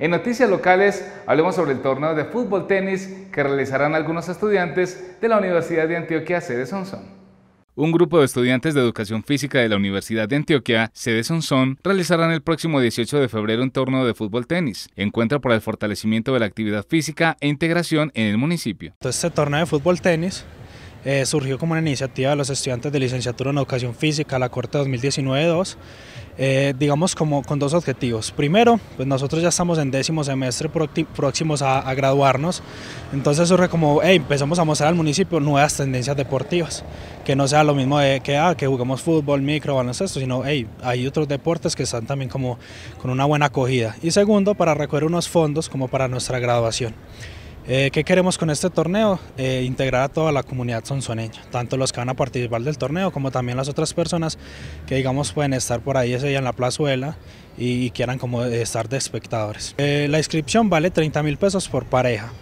En noticias locales, hablemos sobre el torneo de fútbol tenis que realizarán algunos estudiantes de la Universidad de Antioquia sede Sonson. Un grupo de estudiantes de educación física de la Universidad de Antioquia, sede Sonson realizarán el próximo 18 de febrero un torneo de fútbol tenis, encuentro para el fortalecimiento de la actividad física e integración en el municipio. este torneo de fútbol tenis eh, surgió como una iniciativa de los estudiantes de licenciatura en educación física, la corte 2019-2, eh, digamos como con dos objetivos. Primero, pues nosotros ya estamos en décimo semestre próximos a, graduarnos, entonces surge como, empezamos a mostrar al municipio nuevas tendencias deportivas, que no sea lo mismo de que, ah, que jugamos fútbol, micro, baloncesto, sino, hay otros deportes que están también como con una buena acogida. Y segundo, para recoger unos fondos como para nuestra graduación. Eh, ¿Qué queremos con este torneo? Eh, integrar a toda la comunidad sonsoneña, tanto los que van a participar del torneo como también las otras personas que digamos pueden estar por ahí ese en la plazuela y, quieran como estar de espectadores. Eh, la inscripción vale 30 mil pesos por pareja.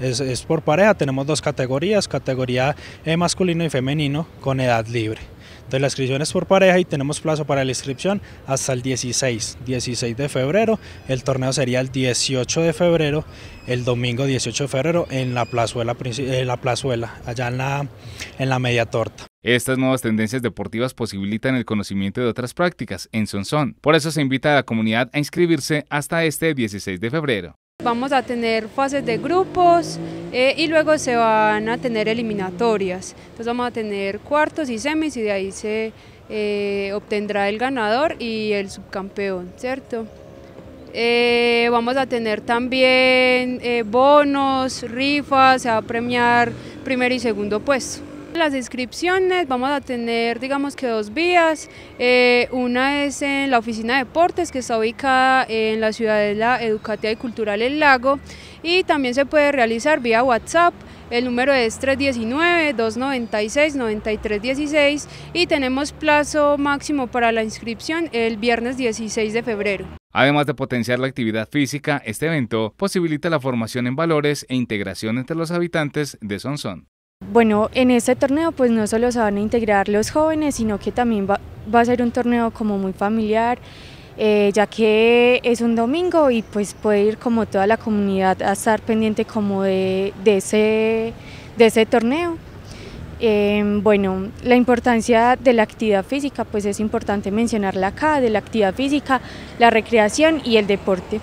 Es, es, por pareja, tenemos dos categorías, categoría e masculino y femenino con edad libre. Entonces la inscripción es por pareja y tenemos plazo para la inscripción hasta el 16, 16 de febrero. El torneo sería el 18 de febrero, el domingo 18 de febrero en la plazuela, eh, la allá en la, en la media torta. Estas nuevas tendencias deportivas posibilitan el conocimiento de otras prácticas en Sonsón. Por eso se invita a la comunidad a inscribirse hasta este 16 de febrero. Vamos a tener fases de grupos eh, y luego se van a tener eliminatorias. Entonces vamos a tener cuartos y semis y de ahí se eh, obtendrá el ganador y el subcampeón, ¿cierto? Eh, vamos a tener también bonos, rifas, se va a premiar primer y segundo puesto. Las inscripciones vamos a tener digamos que dos vías, eh, una es en la oficina de deportes que está ubicada en la ciudad de la educativa y cultural El Lago y también se puede realizar vía WhatsApp el número es 319-296-9316 y tenemos plazo máximo para la inscripción el viernes 16 de febrero. Además de potenciar la actividad física, este evento posibilita la formación en valores e integración entre los habitantes de Sonsón. Bueno, en este torneo pues no solo se van a integrar los jóvenes, sino que también va, a ser un torneo como muy familiar, eh, ya que es un domingo y pues puede ir como toda la comunidad a estar pendiente como de, ese, torneo. Em, bueno, la importancia de la actividad física, pues es importante mencionarla acá, de la actividad física, la recreación y el deporte.